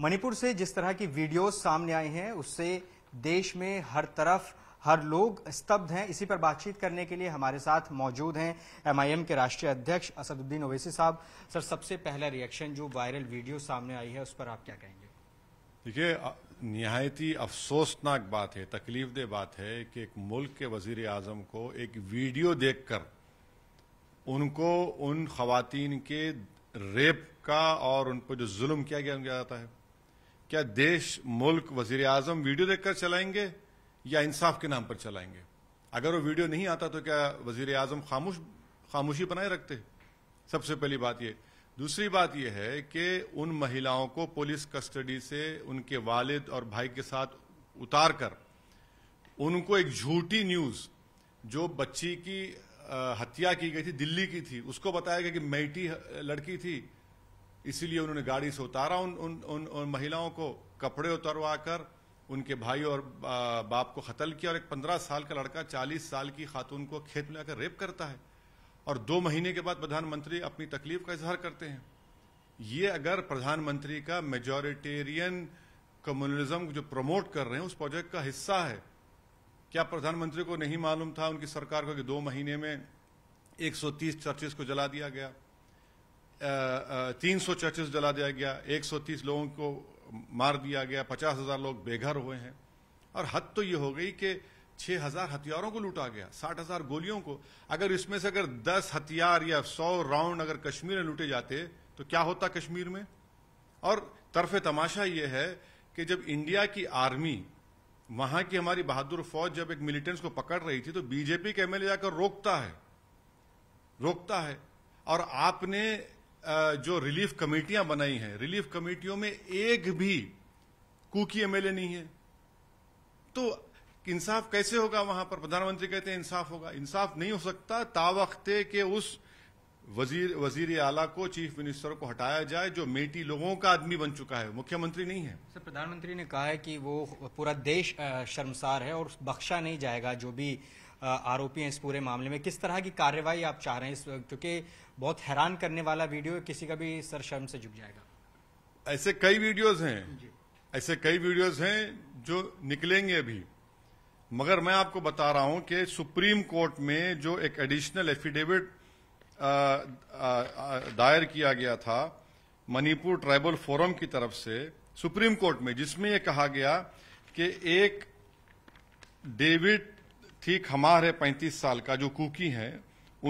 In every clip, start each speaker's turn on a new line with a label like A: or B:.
A: मणिपुर से जिस तरह की वीडियोस सामने आई हैं उससे देश में हर तरफ हर लोग स्तब्ध हैं इसी पर बातचीत करने के लिए हमारे साथ मौजूद हैं एमआईएम के राष्ट्रीय अध्यक्ष असदुद्दीन ओवैसी साहब सर सबसे पहला रिएक्शन जो वायरल वीडियो सामने आई है उस पर आप क्या कहेंगे
B: देखिए नहायती अफसोसनाक बात है तकलीफ दे बात है कि एक मुल्क के वजीर आजम को एक वीडियो देखकर उनको उन खातन के रेप का और उन पर जो जुल्म किया गया उनके जाता है क्या देश मुल्क वजीर आजम वीडियो देखकर चलाएंगे या इंसाफ के नाम पर चलाएंगे अगर वो वीडियो नहीं आता तो क्या वजीर आजम खामोश खामोशी बनाए रखते सबसे पहली बात ये दूसरी बात यह है कि उन महिलाओं को पुलिस कस्टडी से उनके वालिद और भाई के साथ उतार कर उनको एक झूठी न्यूज जो बच्ची की हत्या की गई थी दिल्ली की थी उसको बताया गया कि मैटी लड़की थी इसीलिए उन्होंने गाड़ी से उतारा उन उन उन, उन महिलाओं को कपड़े उतरवा कर उनके भाई और बाप को कत्ल किया और एक पंद्रह साल का लड़का चालीस साल की खातून को खेत में आकर रेप करता है और दो महीने के बाद प्रधानमंत्री अपनी तकलीफ का इजहार करते हैं ये अगर प्रधानमंत्री का मेजोरिटेरियन कम्युनलिज्म जो प्रमोट कर रहे हैं उस प्रोजेक्ट का हिस्सा है क्या प्रधानमंत्री को नहीं मालूम था उनकी सरकार को कि दो महीने में 130 चर्चेस को जला दिया गया तीन सौ चर्चेस जला दिया गया एक सौ तीस लोगों को मार दिया गया पचास हजार लोग बेघर हुए हैं और हद तो ये हो गई कि छह हजार हथियारों को लूटा गया साठ हजार गोलियों को अगर इसमें से अगर दस हथियार या सौ राउंड अगर कश्मीर में लूटे जाते तो क्या होता कश्मीर में और तरफ तमाशा ये है कि जब इंडिया की आर्मी वहां की हमारी बहादुर फौज जब एक मिलिटेंट्स को पकड़ रही थी तो बीजेपी के एमएलए जाकर रोकता है रोकता है और आपने जो रिलीफ कमेटियां बनाई हैं रिलीफ कमेटियों में एक भी कुकी एमएलए नहीं है तो इंसाफ कैसे होगा वहां पर प्रधानमंत्री कहते हैं इंसाफ होगा इंसाफ नहीं हो सकता तावकते के उस वजीर वजीर आला को चीफ मिनिस्टर को हटाया जाए जो मेटी लोगों का आदमी बन चुका है मुख्यमंत्री नहीं है
A: सर प्रधानमंत्री ने कहा है कि वो पूरा देश शर्मसार है और बख्शा नहीं जाएगा जो भी आरोपी हैं इस पूरे मामले में किस तरह की कार्रवाई आप चाह रहे हैं क्योंकि बहुत हैरान करने वाला वीडियो किसी का भी सर शर्म से झुक जाएगा
B: ऐसे कई वीडियोज हैं ऐसे कई वीडियोज हैं जो निकलेंगे अभी मगर मैं आपको बता रहा हूं कि सुप्रीम कोर्ट में जो एक एडिशनल एफिडेविट दायर किया गया था मणिपुर ट्राइबल फोरम की तरफ से सुप्रीम कोर्ट में जिसमें यह कहा गया कि एक डेविड ठीक हमारे 35 साल का जो कुकी है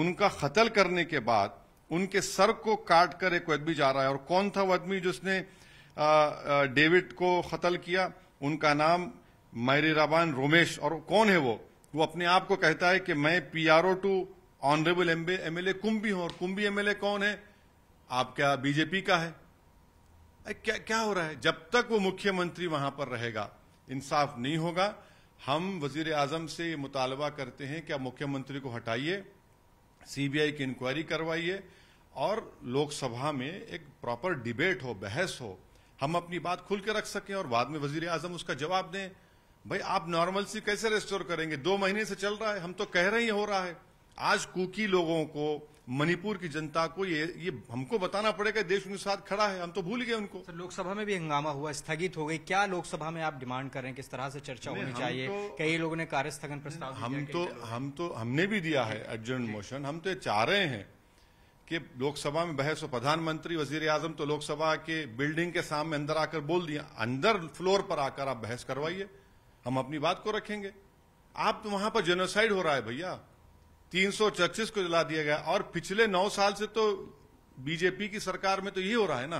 B: उनका कत्ल करने के बाद उनके सर को काट कर एक आदमी जा रहा है और कौन था वो आदमी जिसने डेविड को कत्ल किया उनका नाम मैरी रबान रोमेश और कौन है वो वो अपने आप को कहता है कि मैं P R O to honourable MLA Kumbhi हूं और कुंभी एमएलए कौन है आप क्या बीजेपी का है क्या क्या हो रहा है जब तक वो मुख्यमंत्री वहां पर रहेगा इंसाफ नहीं होगा हम वजीर आजम से मुतालबा करते हैं कि आप मुख्यमंत्री को हटाइए सीबीआई की इंक्वायरी करवाइए और लोकसभा में एक प्रॉपर डिबेट हो बहस हो हम अपनी बात खुल के रख सकें और बाद में वजीर आजम उसका जवाब दें भाई आप नॉर्मल सी कैसे रेस्टोर करेंगे दो महीने से चल रहा है हम तो कह रहे ही हो रहा है आज कुकी लोगों को मणिपुर की जनता को ये ये हमको बताना पड़ेगा देश उनके साथ खड़ा है हम तो भूल गए उनको सर
A: लोकसभा में भी हंगामा हुआ स्थगित हो गई क्या लोकसभा में आप डिमांड कर रहे हैं किस तरह से चर्चा होनी चाहिए तो,
B: कई लोगों ने कार्य स्थगन प्रस्ताव हम तो हम तो हमने भी दिया है अर्जेंट मोशन हम तो चाह रहे हैं कि लोकसभा में बहस हो प्रधानमंत्री वजीर आजम तो लोकसभा के बिल्डिंग के सामने अंदर आकर बोल दिया अंदर फ्लोर पर आकर आप बहस करवाइए हम अपनी बात को रखेंगे आप तो वहां पर जेनोसाइड हो रहा है भैया तीन को जला दिया गया और पिछले नौ साल से तो बीजेपी की सरकार में तो यही हो रहा है ना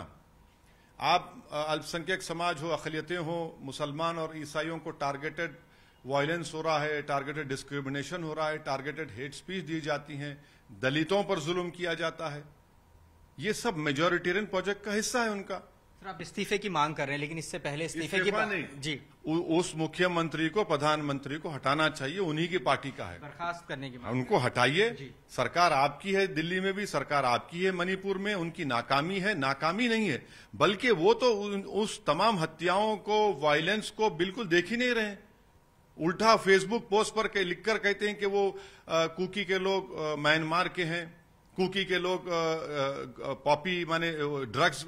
B: आप अल्पसंख्यक समाज हो अखिलतें हो मुसलमान और ईसाइयों को टारगेटेड वायलेंस हो रहा है टारगेटेड डिस्क्रिमिनेशन हो रहा है टारगेटेड हेट स्पीच दी जाती हैं दलितों पर जुल्म किया जाता है ये सब मेजोरिटेरियन प्रोजेक्ट का हिस्सा है उनका
A: सर आप इस्तीफे की मांग कर रहे हैं लेकिन इससे पहले इस्तीफे की नहीं
B: जी उस मुख्यमंत्री को प्रधानमंत्री को हटाना चाहिए उन्हीं की पार्टी का है
A: बर्खास्त करने की
B: उनको हटाइए सरकार आपकी है दिल्ली में भी सरकार आपकी है मणिपुर में उनकी नाकामी है नाकामी नहीं है बल्कि वो तो उस तमाम हत्याओं को वायलेंस को बिल्कुल देख ही नहीं रहे उल्टा फेसबुक पोस्ट पर लिखकर कहते हैं कि वो आ, कुकी के लोग म्यांमार के हैं कुकी के लोग पॉपी माने ड्रग्स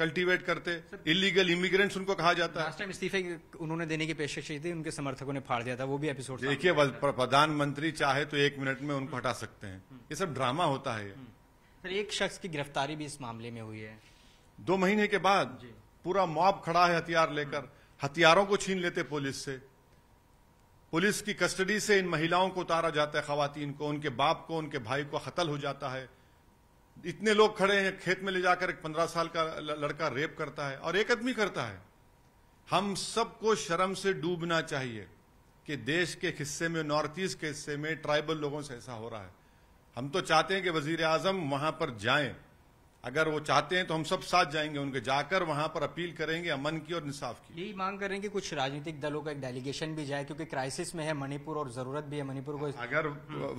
B: कल्टीवेट करते इलीगल इमिग्रेंट्स उनको कहा जाता है लास्ट टाइम
A: इस्तीफे उन्होंने देने की पेशकश की थी उनके समर्थकों ने फाड़ दिया
B: था वो भी एपिसोड देखिए प्रधानमंत्री चाहे तो एक मिनट में उनको हटा सकते हैं हम्म। ये सब ड्रामा होता है हम्म।
A: सर एक शख्स की गिरफ्तारी भी इस मामले में हुई है
B: दो महीने के बाद पूरा मॉब खड़ा है हथियार लेकर हम्म। हथियारों को छीन लेते पुलिस से पुलिस की कस्टडी से इन महिलाओं को उतारा जाता है खातन को उनके बाप को उनके भाई को कतल हो जाता है इतने लोग खड़े हैं खेत में ले जाकर एक पंद्रह साल का लड़का रेप करता है और एक आदमी करता है हम सबको शर्म से डूबना चाहिए कि देश के हिस्से में नॉर्थ ईस्ट के हिस्से में ट्राइबल लोगों से ऐसा हो रहा है हम तो चाहते हैं कि वजीर आजम वहां पर जाएं अगर वो चाहते हैं तो हम सब साथ जाएंगे उनके जाकर वहां पर अपील करेंगे अमन की और इंसाफ
A: की यही मांग करेंगे कुछ राजनीतिक दलों का एक डेलीगेशन भी जाए क्योंकि क्राइसिस में है मणिपुर और जरूरत भी है मणिपुर को अगर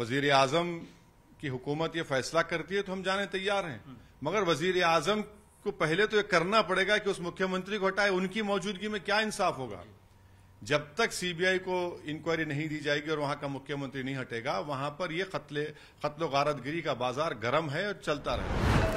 B: वजीर आजम की हुकूमत ये फैसला करती है तो हम जाने तैयार हैं मगर वजीर आजम को पहले तो ये करना पड़ेगा कि उस मुख्यमंत्री को हटाए उनकी मौजूदगी में क्या इंसाफ होगा जब तक सीबीआई को इंक्वायरी नहीं दी जाएगी और वहां का मुख्यमंत्री नहीं हटेगा वहां पर यह कत्ले कत्लो गारतगिरी का बाजार गर्म है और चलता रहेगा